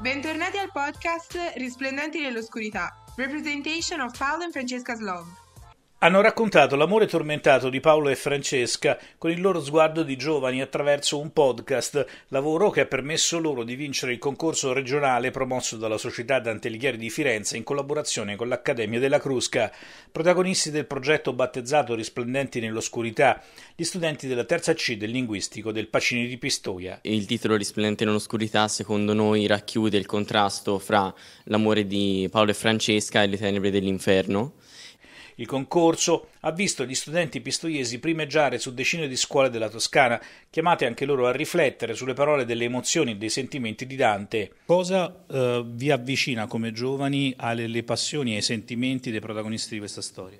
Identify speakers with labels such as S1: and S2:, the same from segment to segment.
S1: Bentornati al podcast Risplendenti nell'oscurità, Representation of Paolo and Francesca's Love hanno raccontato l'amore tormentato di Paolo e Francesca con il loro sguardo di giovani attraverso un podcast, lavoro che ha permesso loro di vincere il concorso regionale promosso dalla Società Dante Alighieri di Firenze in collaborazione con l'Accademia della Crusca. Protagonisti del progetto battezzato Risplendenti nell'oscurità, gli studenti della terza C del linguistico del Pacini di Pistoia. Il titolo Risplendenti nell'oscurità secondo noi racchiude il contrasto fra l'amore di Paolo e Francesca e le tenebre dell'inferno il concorso ha visto gli studenti pistoiesi primeggiare su decine di scuole della Toscana, chiamate anche loro a riflettere sulle parole delle emozioni e dei sentimenti di Dante. Cosa eh, vi avvicina come giovani alle passioni e ai sentimenti dei protagonisti di questa storia?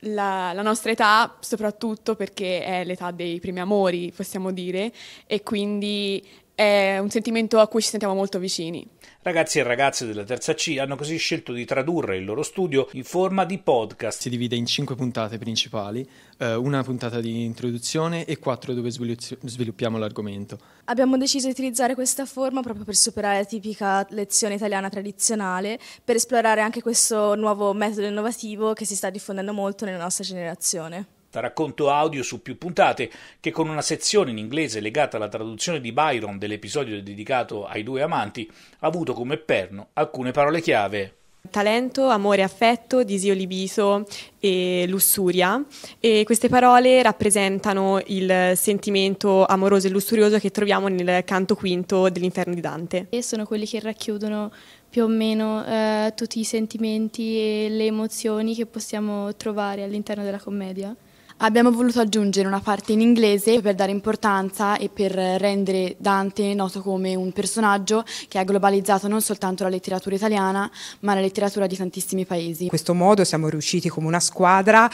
S1: La, la, nostra età, soprattutto perché è l'età dei primi amori, possiamo dire, e quindi è un sentimento a cui ci sentiamo molto vicini. Ragazzi e ragazze della terza C hanno così scelto di tradurre il loro studio in forma di podcast. Si divide in cinque puntate principali, eh, una puntata di introduzione e quattro dove sviluppiamo l'argomento. Abbiamo deciso di utilizzare questa forma proprio per superare la tipica lezione italiana tradizionale, per esplorare anche questo nuovo metodo innovativo che si sta diffondendo molto nella nostra generazione da racconto audio su più puntate, che con una sezione in inglese legata alla traduzione di Byron dell'episodio dedicato ai due amanti, ha avuto come perno alcune parole chiave talento, amore, affetto, disio libiso e lussuria. E queste parole rappresentano il sentimento amoroso e lussurioso che troviamo nel canto quinto dell'Inferno di Dante. E sono quelli che racchiudono più o meno eh, tutti i sentimenti e le emozioni che possiamo trovare all'interno della commedia. Abbiamo voluto aggiungere una parte in inglese per dare importanza e per rendere Dante noto come un personaggio che ha globalizzato non soltanto la letteratura italiana ma la letteratura di tantissimi paesi. In questo modo siamo riusciti come una squadra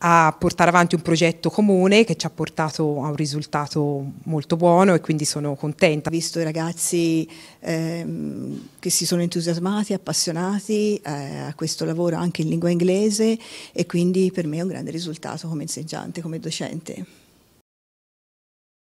S1: a portare avanti un progetto comune che ci ha portato a un risultato molto buono e quindi sono contenta. Ho visto i ragazzi ehm, che si sono entusiasmati, appassionati eh, a questo lavoro anche in lingua inglese e quindi per me è un grande risultato come insegnante, come docente.